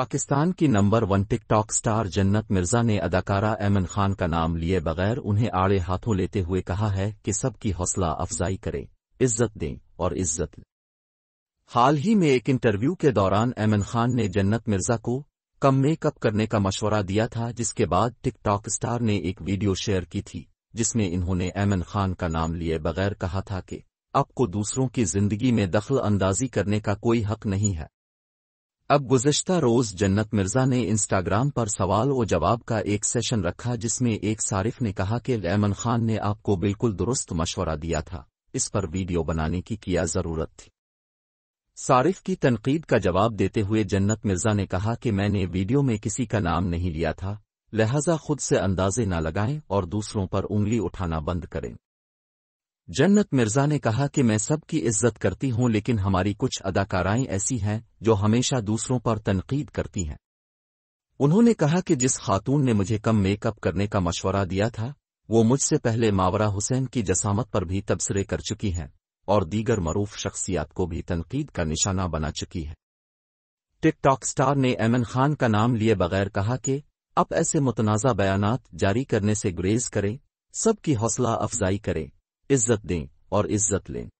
पाकिस्तान की number one TikTok star जन्नत मिर्जा ने अदाकारा एमन खान का नाम लिए बगैर उन्हें आड़े हाथों लेते हुए कहा है कि सबकी हौसला अफजाई करें इज्जत दें और इज्जत लें हाल ही में एक इंटरव्यू के दौरान एमन खान ने जन्नत मिर्जा को कम मेकअप करने का मशवरा दिया था जिसके बाद टिकटॉक स्टार ने एक वीडियो शेयर की थी जिसमें इन्होंने एमन खान का नाम लिए बगैर कहा था कि आपको दूसरों की जिंदगी में दखल अंदाजी करने का कोई हक नहीं है अब गुजश्ता रोज जन्नत मिर्जा ने इंस्टाग्राम पर सवाल और जवाब का एक सेशन रखा जिसमें एक सारिफ ने कहा कि रैमन खान ने आपको बिल्कुल दुरुस्त मशवरा दिया था इस पर वीडियो बनाने की किया जरूरत थी सारिफ की तनकीद का जवाब देते हुए जन्नत मिर्जा ने कहा कि मैंने वीडियो में किसी का नाम नहीं लिया था लिहाजा खुद से अंदाजे न लगाएं और दूसरों पर उंगली उठाना बंद करें जन्नत मिर्जा ने कहा कि मैं सबकी इज्जत करती हूं लेकिन हमारी कुछ अदाकाराएं ऐसी हैं जो हमेशा दूसरों पर तनकीद करती हैं उन्होंने कहा कि जिस खातून ने मुझे कम मेकअप करने का मशवरा दिया था वो मुझसे पहले मावरा हुसैन की जसामत पर भी तबसरे कर चुकी हैं और दीगर मरूफ शख्सियात को भी तनकीद का निशाना बना चुकी है टिकटॉक स्टार ने एमन खान का नाम लिए बगैर कहा कि अब ऐसे मुतनाज़ा बयानात जारी करने से गुरेज करें सबकी हौसला अफजाई करें इज्जत दें और इज्जत लें